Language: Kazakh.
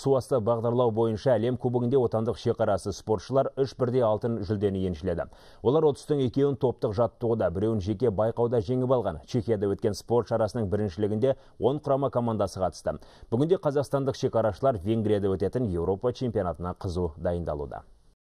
суасты бағдарлау бойынша әлем кубогінде отандық шекарасы спортшылар үш бірдей алтын жүлдені еншіледі олар отыстың екеуін топтық жаттығуда біреуін жеке байқауда жеңіп алған чехияда өткен спорт шарасының біріншілігінде он құрама командасы қатысты бүгінде қазақстандық шекарашылар венгрияда өтетін еуропа чемпионатына қызу дайындалуда